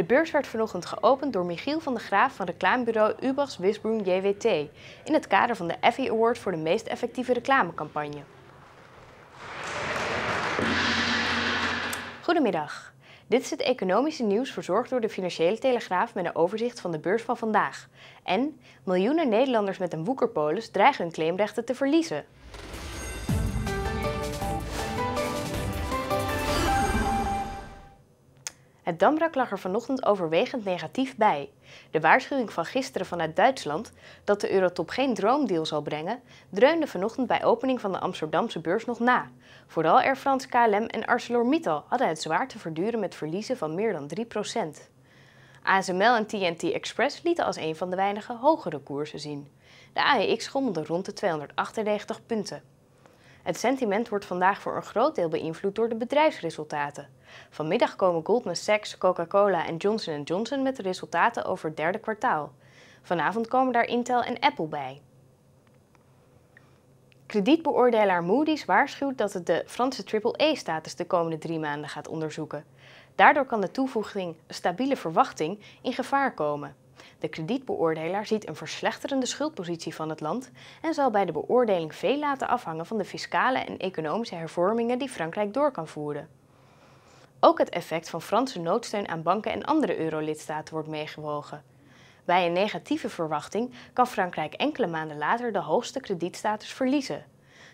De beurs werd vanochtend geopend door Michiel van de Graaf van reclamebureau Ubachs Wisbroen JWT in het kader van de Effie Award voor de meest effectieve reclamecampagne. Goedemiddag. Dit is het economische nieuws verzorgd door de Financiële Telegraaf met een overzicht van de beurs van vandaag. En miljoenen Nederlanders met een woekerpolis dreigen hun claimrechten te verliezen. Het Damrak lag er vanochtend overwegend negatief bij. De waarschuwing van gisteren vanuit Duitsland dat de Eurotop geen droomdeal zal brengen, dreunde vanochtend bij opening van de Amsterdamse beurs nog na. Vooral Air France KLM en ArcelorMittal hadden het zwaar te verduren met verliezen van meer dan 3%. ASML en TNT Express lieten als een van de weinige hogere koersen zien. De AEX schommelde rond de 298 punten. Het sentiment wordt vandaag voor een groot deel beïnvloed door de bedrijfsresultaten. Vanmiddag komen Goldman Sachs, Coca-Cola en Johnson Johnson met de resultaten over het derde kwartaal. Vanavond komen daar Intel en Apple bij. Kredietbeoordelaar Moody's waarschuwt dat het de Franse AAA-status de komende drie maanden gaat onderzoeken. Daardoor kan de toevoeging stabiele verwachting in gevaar komen. De kredietbeoordelaar ziet een verslechterende schuldpositie van het land en zal bij de beoordeling veel laten afhangen van de fiscale en economische hervormingen die Frankrijk door kan voeren. Ook het effect van Franse noodsteun aan banken en andere Euro-lidstaten wordt meegewogen. Bij een negatieve verwachting kan Frankrijk enkele maanden later de hoogste kredietstatus verliezen.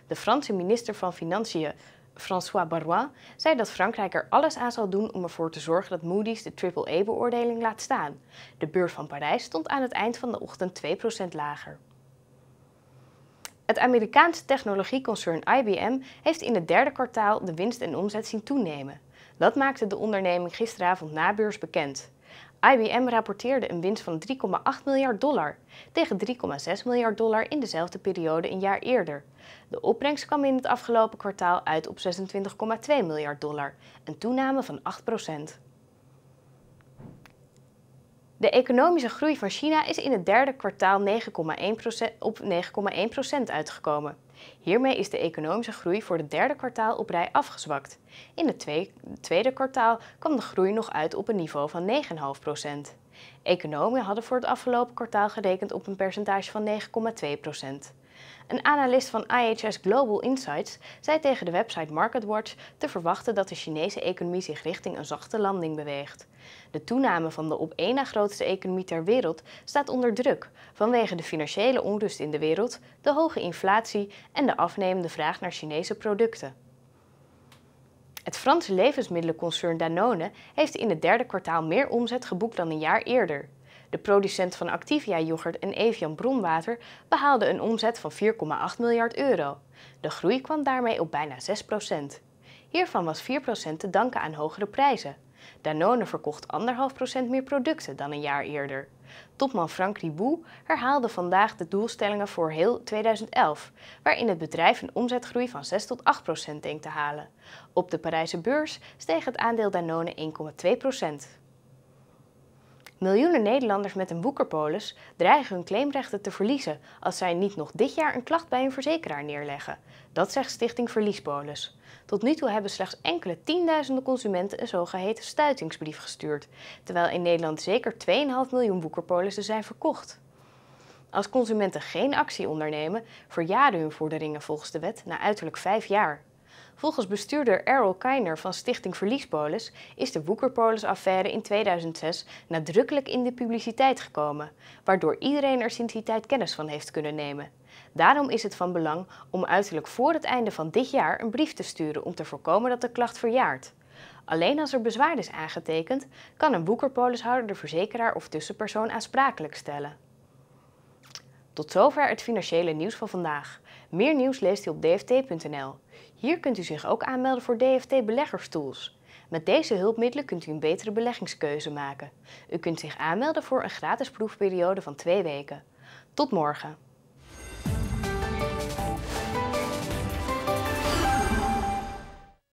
De Franse minister van Financiën, François Barrois, zei dat Frankrijk er alles aan zal doen om ervoor te zorgen dat Moody's de triple beoordeling laat staan. De beurs van Parijs stond aan het eind van de ochtend 2% lager. Het Amerikaanse technologieconcern IBM heeft in het derde kwartaal de winst en omzet zien toenemen. Dat maakte de onderneming gisteravond na beurs bekend. IBM rapporteerde een winst van 3,8 miljard dollar tegen 3,6 miljard dollar in dezelfde periode een jaar eerder. De opbrengst kwam in het afgelopen kwartaal uit op 26,2 miljard dollar, een toename van 8 procent. De economische groei van China is in het derde kwartaal 9,1% op 9,1% uitgekomen. Hiermee is de economische groei voor het derde kwartaal op rij afgezwakt. In het tweede kwartaal kwam de groei nog uit op een niveau van 9,5%. Economen hadden voor het afgelopen kwartaal gerekend op een percentage van 9,2%. Een analist van IHS Global Insights zei tegen de website MarketWatch te verwachten dat de Chinese economie zich richting een zachte landing beweegt. De toename van de op één na grootste economie ter wereld staat onder druk vanwege de financiële onrust in de wereld, de hoge inflatie en de afnemende vraag naar Chinese producten. Het Franse levensmiddelenconcern Danone heeft in het derde kwartaal meer omzet geboekt dan een jaar eerder. De producent van Activia-yoghurt en Evian bronwater behaalde een omzet van 4,8 miljard euro. De groei kwam daarmee op bijna 6 Hiervan was 4 te danken aan hogere prijzen. Danone verkocht anderhalf procent meer producten dan een jaar eerder. Topman Frank Ribou herhaalde vandaag de doelstellingen voor heel 2011, waarin het bedrijf een omzetgroei van 6 tot 8% denkt te halen. Op de Parijse beurs steeg het aandeel Danone 1,2%. Miljoenen Nederlanders met een boekerpolis dreigen hun claimrechten te verliezen als zij niet nog dit jaar een klacht bij een verzekeraar neerleggen. Dat zegt Stichting Verliespolis. Tot nu toe hebben slechts enkele tienduizenden consumenten een zogeheten stuitingsbrief gestuurd, terwijl in Nederland zeker 2,5 miljoen boekerpolissen zijn verkocht. Als consumenten geen actie ondernemen, verjaden hun vorderingen volgens de wet na uiterlijk vijf jaar. Volgens bestuurder Errol Keiner van Stichting Verliespolis is de Woekerpolis-affaire in 2006 nadrukkelijk in de publiciteit gekomen, waardoor iedereen er sinds die tijd kennis van heeft kunnen nemen. Daarom is het van belang om uiterlijk voor het einde van dit jaar een brief te sturen om te voorkomen dat de klacht verjaart. Alleen als er bezwaar is aangetekend, kan een woekerpolishouder de verzekeraar of tussenpersoon aansprakelijk stellen. Tot zover het financiële nieuws van vandaag. Meer nieuws leest u op dft.nl. Hier kunt u zich ook aanmelden voor DFT Beleggerstools. Met deze hulpmiddelen kunt u een betere beleggingskeuze maken. U kunt zich aanmelden voor een gratis proefperiode van twee weken. Tot morgen!